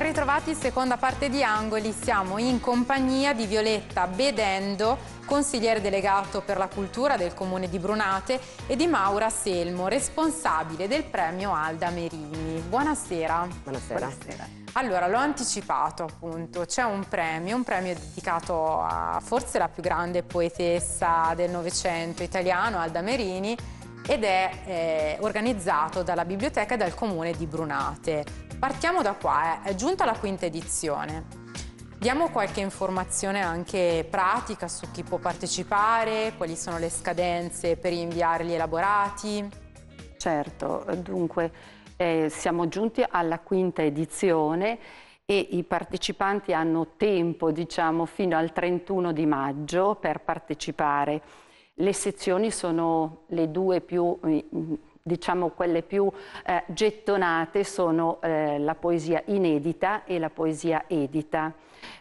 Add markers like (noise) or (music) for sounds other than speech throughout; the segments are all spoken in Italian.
Ben ritrovati, seconda parte di Angoli, siamo in compagnia di Violetta Bedendo, consigliere delegato per la cultura del comune di Brunate e di Maura Selmo, responsabile del premio Alda Merini. Buonasera. Buonasera. Buonasera. Allora, l'ho anticipato appunto, c'è un premio, un premio dedicato a forse la più grande poetessa del Novecento italiano, Alda Merini, ed è eh, organizzato dalla biblioteca e dal comune di Brunate. Partiamo da qua, eh. è giunta la quinta edizione. Diamo qualche informazione anche pratica su chi può partecipare, quali sono le scadenze per inviare gli elaborati. Certo, dunque eh, siamo giunti alla quinta edizione e i partecipanti hanno tempo, diciamo, fino al 31 di maggio per partecipare. Le sezioni sono le due più eh, diciamo quelle più eh, gettonate sono eh, la poesia inedita e la poesia edita.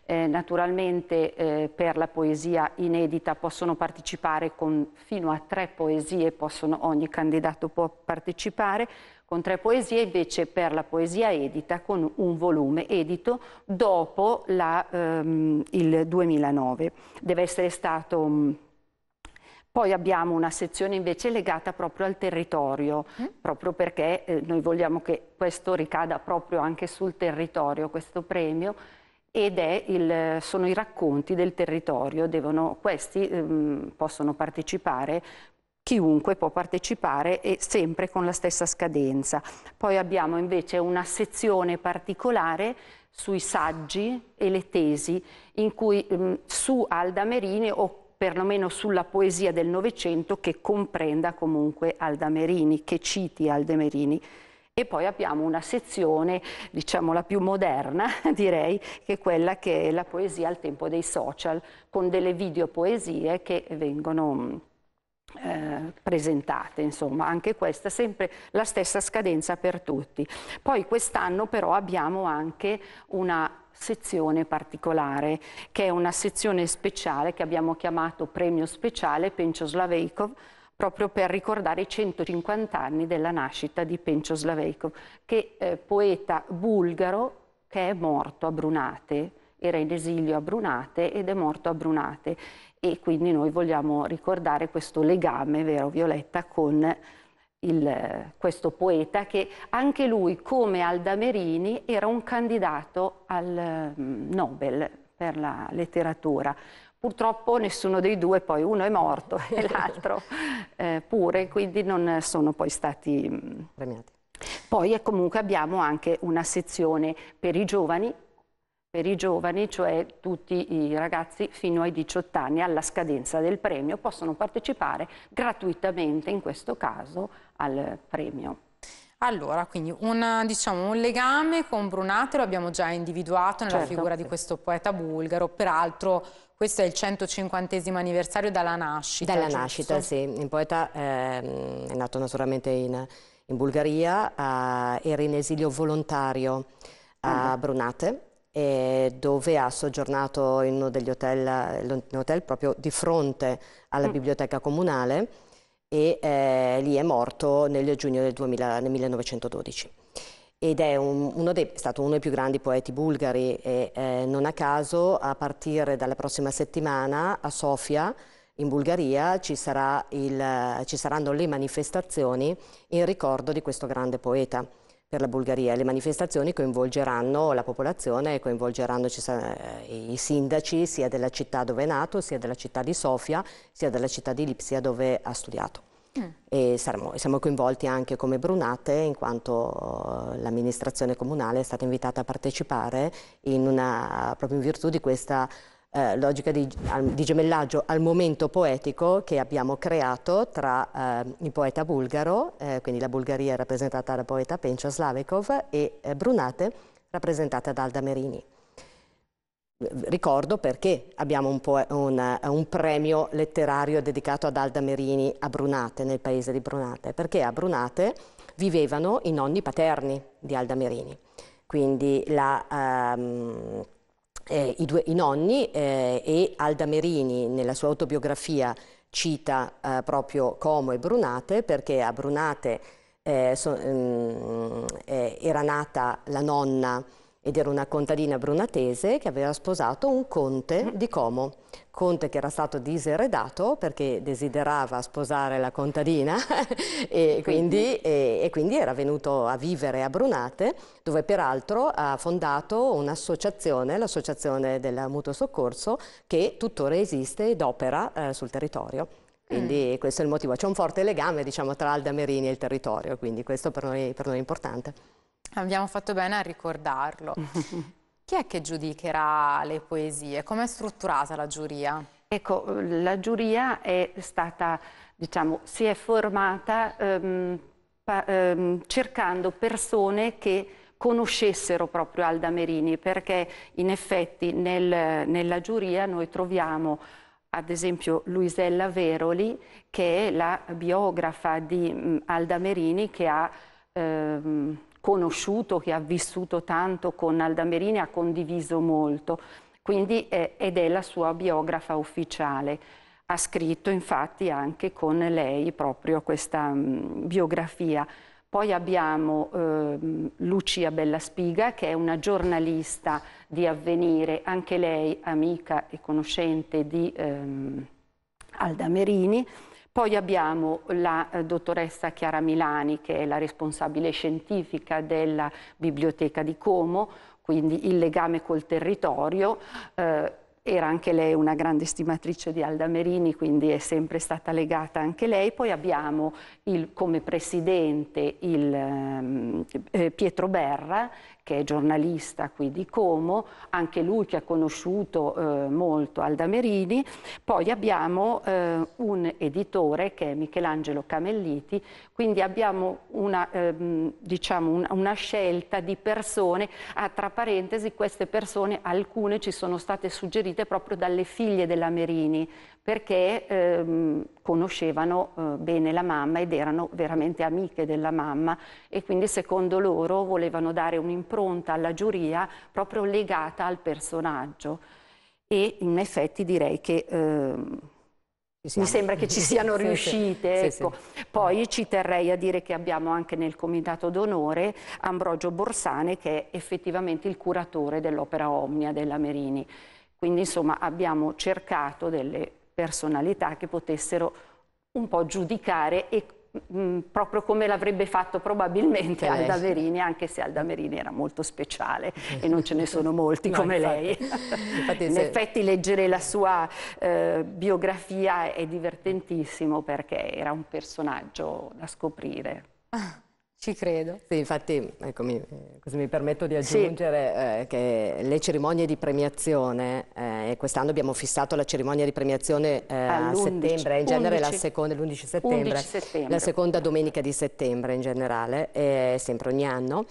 Eh, naturalmente eh, per la poesia inedita possono partecipare con fino a tre poesie, possono, ogni candidato può partecipare con tre poesie, invece per la poesia edita con un volume edito dopo la, ehm, il 2009. Deve essere stato poi abbiamo una sezione invece legata proprio al territorio, mm. proprio perché eh, noi vogliamo che questo ricada proprio anche sul territorio, questo premio, ed il, sono i racconti del territorio, devono, questi ehm, possono partecipare, chiunque può partecipare e sempre con la stessa scadenza. Poi abbiamo invece una sezione particolare sui saggi e le tesi in cui ehm, su Alda Merini o perlomeno sulla poesia del Novecento che comprenda comunque Aldamerini, che citi Aldamerini. E poi abbiamo una sezione, diciamo la più moderna, (laughs) direi, che è quella che è la poesia al tempo dei social, con delle videopoesie che vengono mm, eh, presentate, insomma, anche questa sempre la stessa scadenza per tutti. Poi quest'anno però abbiamo anche una sezione particolare, che è una sezione speciale che abbiamo chiamato Premio Speciale Pencio Slavejkov, proprio per ricordare i 150 anni della nascita di Pencio Slavejkov, che è eh, poeta bulgaro che è morto a Brunate, era in esilio a Brunate ed è morto a Brunate e quindi noi vogliamo ricordare questo legame, vero Violetta, con il, questo poeta che anche lui, come Aldamerini, era un candidato al mm, Nobel per la letteratura. Purtroppo nessuno dei due, poi uno è morto (laughs) e l'altro eh, pure, quindi non sono poi stati mm, premiati. Poi eh, comunque abbiamo anche una sezione per i giovani per i giovani, cioè tutti i ragazzi fino ai 18 anni alla scadenza del premio, possono partecipare gratuitamente in questo caso al premio. Allora, quindi un, diciamo, un legame con Brunate lo abbiamo già individuato nella certo. figura di questo poeta bulgaro, peraltro questo è il 150 anniversario dalla nascita. Dalla giusto? nascita, sì. Il poeta eh, è nato naturalmente in, in Bulgaria, eh, era in esilio volontario a mm. Brunate dove ha soggiornato in uno degli hotel, un hotel proprio di fronte alla mm. biblioteca comunale e eh, lì è morto nel giugno del 2000, nel 1912. Ed è, un, uno dei, stato uno dei più grandi poeti bulgari e eh, non a caso a partire dalla prossima settimana a Sofia in Bulgaria ci, sarà il, ci saranno le manifestazioni in ricordo di questo grande poeta per la Bulgaria. Le manifestazioni coinvolgeranno la popolazione, coinvolgeranno eh, i sindaci sia della città dove è nato, sia della città di Sofia, sia della città di Lipsia dove ha studiato. Mm. E saremo, siamo coinvolti anche come Brunate in quanto eh, l'amministrazione comunale è stata invitata a partecipare in una, proprio in virtù di questa eh, logica di, di, gemellaggio al momento poetico che abbiamo creato tra eh, il poeta bulgaro, eh, quindi la Bulgaria rappresentata dal poeta Pencio Slavikov e eh, Brunate rappresentata da Alda Merini. Ricordo perché abbiamo un, un, eh, un, premio letterario dedicato ad Alda Merini a Brunate, nel paese di Brunate, perché a Brunate vivevano i nonni paterni di Alda Merini. Quindi la, um, eh, i, due, i, nonni eh, e Alda Merini nella sua autobiografia cita eh, proprio Como e Brunate perché a Brunate eh, so, ehm, era nata la nonna ed era una contadina brunatese che aveva sposato un conte mm. di Como, conte che era stato diseredato perché desiderava sposare la contadina (laughs) e, quindi, e, e, quindi, era venuto a vivere a Brunate dove peraltro ha fondato un'associazione, l'associazione del mutuo soccorso che tuttora esiste ed opera eh, sul territorio. Quindi mm. questo è il motivo, c'è un forte legame diciamo, tra Alda Merini e il territorio, quindi questo per noi, per noi è importante abbiamo fatto bene a ricordarlo. (laughs) Chi è che giudicherà le poesie? Com'è strutturata la giuria? Ecco, la giuria è stata, diciamo, si è formata ehm, pa, ehm, cercando persone che conoscessero proprio Alda Merini, perché in effetti nel, nella giuria noi troviamo ad esempio Luisella Veroli, che è la biografa di mm, Alda Merini, che ha ehm, conosciuto, che ha vissuto tanto con Aldamerini, ha condiviso molto quindi, eh, ed è la sua biografa ufficiale. Ha scritto infatti anche con lei proprio questa mh, mm, biografia. Poi abbiamo eh, Lucia Bellaspiga che è una giornalista di avvenire, anche lei amica e conoscente di ehm, Aldamerini. Poi abbiamo la eh, dottoressa Chiara Milani, che è la responsabile scientifica della Biblioteca di Como, quindi il legame col territorio. Eh, era anche lei una grande stimatrice di Alda Merini, quindi è sempre stata legata anche lei. Poi abbiamo il, come presidente il, ehm, eh, Pietro Berra, che è giornalista qui di Como, anche lui che ha conosciuto eh, molto Alda Merini. Poi abbiamo eh, un editore che è Michelangelo Camelliti, quindi abbiamo una, ehm, diciamo un, una scelta di persone, ah, tra parentesi queste persone alcune ci sono state suggerite proprio dalle figlie della Merini, perché ehm, conoscevano eh, bene la mamma ed erano veramente amiche della mamma e quindi secondo loro volevano dare un'impronta impronta alla giuria proprio legata al personaggio e in effetti direi che eh, mi sembra che ci siano (laughs) riuscite. Sì, ecco. sì, Poi ci terrei a dire che abbiamo anche nel comitato d'onore Ambrogio Borsane che è effettivamente il curatore dell'opera Omnia della Merini. Quindi insomma abbiamo cercato delle personalità che potessero un po' giudicare e Mm, proprio come l'avrebbe fatto probabilmente che Alda Verini, anche se Alda Verini era molto speciale (laughs) e non ce ne sono molti no, come infatti. lei. In effetti leggere la sua eh, biografia è divertentissimo perché era un personaggio da scoprire. Ah. Ci credo. Sì, infatti, ecco, mi, eh, mi, permetto di aggiungere sì. eh, che le cerimonie di premiazione, eh, quest'anno abbiamo fissato la cerimonia di premiazione eh, a settembre, in genere la seconda, l'11 settembre, settembre, la seconda domenica di settembre in generale, sempre ogni anno.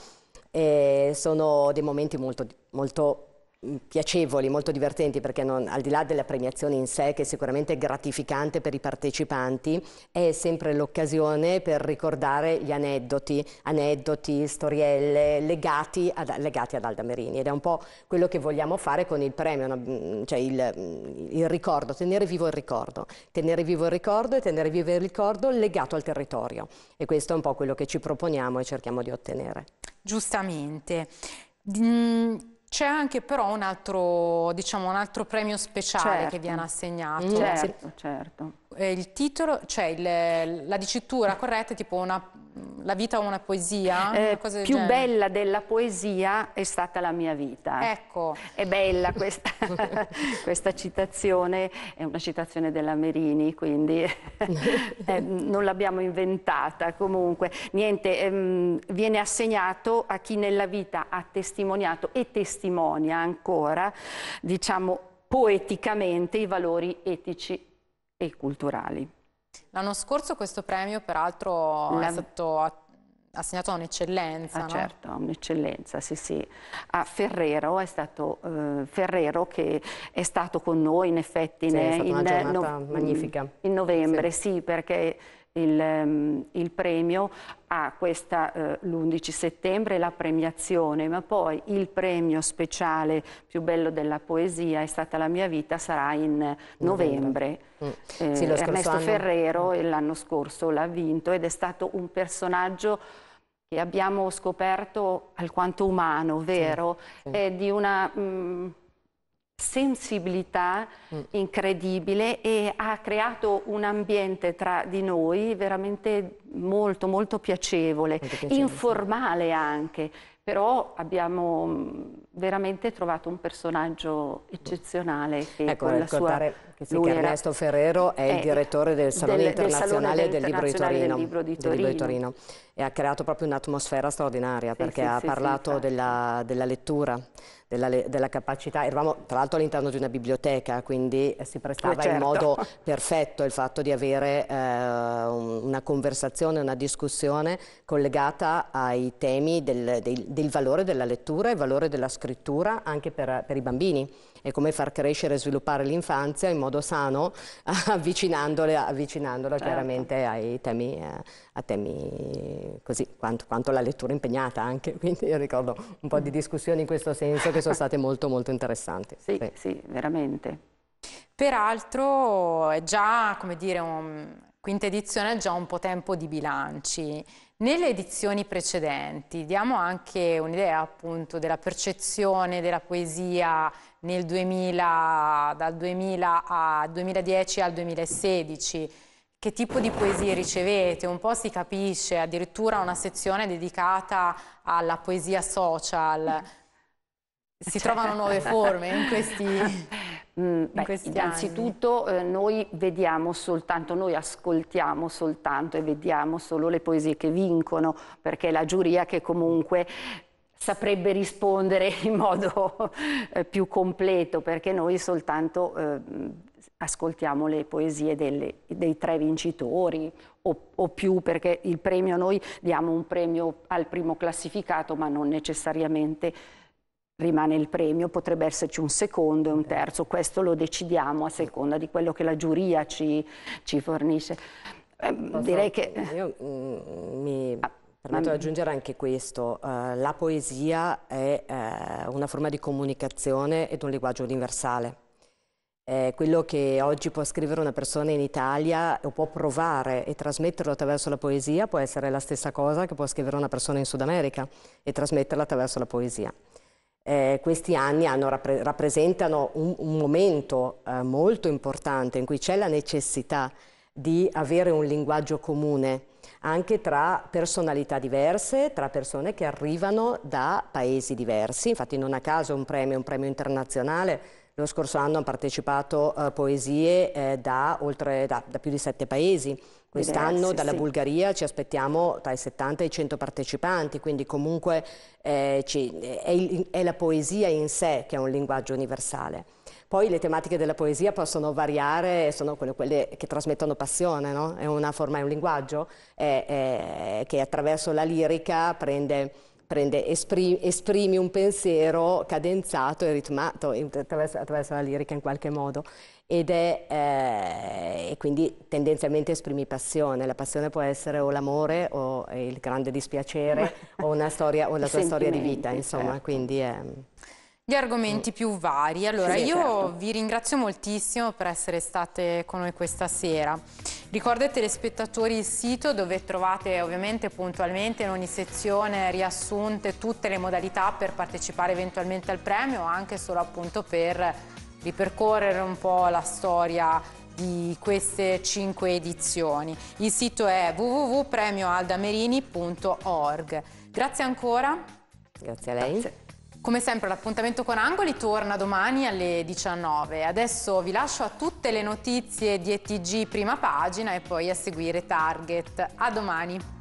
E sono dei momenti molto, molto Mm, piacevoli, molto divertenti perché non, al di là della premiazione in sé che è sicuramente gratificante per i partecipanti è sempre l'occasione per ricordare gli aneddoti, aneddoti, storielle legati ad, legati ad Alda Merini ed è un po' quello che vogliamo fare con il premio, mm, cioè il, il ricordo, tenere vivo il ricordo, tenere vivo il ricordo e tenere vivo il ricordo legato al territorio e questo è un po' quello che ci proponiamo e cerchiamo di ottenere. Giustamente. Mm, c'è anche però un altro, diciamo, un altro premio speciale certo. che viene assegnato. Certo, certo. Eh, il titolo, cioè il, la dicitura corretta è tipo una la vita o una poesia? Eh, una più genere. bella della poesia è stata la mia vita. Ecco. È bella questa, (laughs) questa citazione, è una citazione della Merini, quindi (laughs) eh, non l'abbiamo inventata. Comunque, niente, ehm, viene assegnato a chi nella vita ha testimoniato e testimonia ancora, diciamo, poeticamente i valori etici e culturali. L'anno scorso questo premio peraltro La... è stato assegnato a un'eccellenza. Ah, no? Certo, a un'eccellenza, sì sì. A Ferrero, è stato, eh, Ferrero che è stato con noi in effetti sì, in, in, no, magnifica. in novembre, sì, sì perché il, ehm, il premio ha questa eh, l'11 settembre la premiazione, ma poi il premio speciale più bello della poesia è stata la mia vita, sarà in novembre. Mm. Eh, sì, Ernesto anno... Ferrero mm. l'anno scorso l'ha vinto ed è stato un personaggio che abbiamo scoperto alquanto umano, vero? Sì, sì. È di una... Mh, mm, sensibilità mm. incredibile e ha creato un ambiente tra di noi veramente molto molto piacevole, molto piacevole informale sì. anche, però abbiamo mm, veramente trovato un personaggio eccezionale che ecco, con la sua che sì, che Ernesto Ferrero è, è il eh, direttore del Salone del, Internazionale del, Salone del, Internazionale del, libro Torino, del, Libro di Torino e ha creato proprio un'atmosfera straordinaria sì, perché sì, ha parlato della, della, lettura della, della, capacità, eravamo tra l'altro all'interno di una biblioteca quindi si prestava eh certo. in modo perfetto il fatto di avere eh, una conversazione, una discussione collegata ai temi del, del, del valore della lettura e valore della scrittura anche per, per i bambini e come far crescere e sviluppare l'infanzia in modo sano, avvicinandola, (laughs) avvicinandola certo. chiaramente ai temi, eh, a temi così, quanto, quanto, la lettura impegnata anche. (laughs) Quindi io ricordo un po' di discussioni in questo senso che sono state molto molto interessanti. Sì, sì, sì veramente. Peraltro è già, come dire, un, quinta edizione è già un po' tempo di bilanci. Nelle edizioni precedenti diamo anche un'idea appunto della percezione della poesia nel 2000, dal 2000 al 2010 al 2016 che tipo di poesie ricevete, un po' si capisce, addirittura una sezione dedicata alla poesia social. Si cioè, trovano nuove (laughs) forme in questi... (laughs) Eh, Mm, beh, innanzitutto eh, noi vediamo soltanto, noi ascoltiamo soltanto e vediamo solo le poesie che vincono, perché è la giuria che comunque saprebbe rispondere (laughs) in modo eh, più completo, perché noi soltanto eh, ascoltiamo le poesie delle, dei tre vincitori o, o, più, perché il premio noi diamo un premio al primo classificato, ma non necessariamente rimane il premio, potrebbe esserci un secondo e un terzo, questo lo decidiamo a seconda di quello che la giuria ci, ci fornisce. Eh, Posso, direi che... Io mm, mi ah, permetto di ehm, aggiungere anche questo, uh, la poesia è uh, una forma di comunicazione ed un linguaggio universale. Eh, quello che oggi può scrivere una persona in Italia o può provare e trasmetterlo attraverso la poesia può essere la stessa cosa che può scrivere una persona in Sud America e trasmetterla attraverso la poesia eh, questi anni hanno, rappre rappresentano un, un momento eh, molto importante in cui c'è la necessità di avere un linguaggio comune anche tra personalità diverse, tra persone che arrivano da paesi diversi. Infatti non a caso un premio è un premio internazionale lo scorso anno hanno partecipato eh, poesie eh, da, oltre, da, da, più di sette paesi. Quest'anno dalla sì. Bulgaria ci aspettiamo tra i 70 e i 100 partecipanti, quindi comunque eh, ci, è, è la poesia in sé che è un linguaggio universale. Poi le tematiche della poesia possono variare, sono quelle, quelle che trasmettono passione, no? è una forma, è un linguaggio eh, eh, che attraverso la lirica prende prende, esprimi, esprimi, un pensiero cadenzato e ritmato attraverso, attraverso la lirica in qualche modo ed è eh, e quindi tendenzialmente esprimi passione. La passione può essere o l'amore o eh, il grande dispiacere o una storia o la tua storia di vita, insomma, certo. quindi è gli argomenti più vari. Allora, sì, io certo. vi ringrazio moltissimo per essere state con noi questa sera. Ricordo ai telespettatori il sito dove trovate ovviamente puntualmente in ogni sezione riassunte tutte le modalità per partecipare eventualmente al premio, o anche solo appunto per ripercorrere un po' la storia di queste cinque edizioni. Il sito è www.premioaldamerini.org. Grazie ancora. Grazie a lei. Grazie. Come sempre l'appuntamento con Angoli torna domani alle 19. Adesso vi lascio a tutte le notizie di ETG prima pagina e poi a seguire Target. A domani.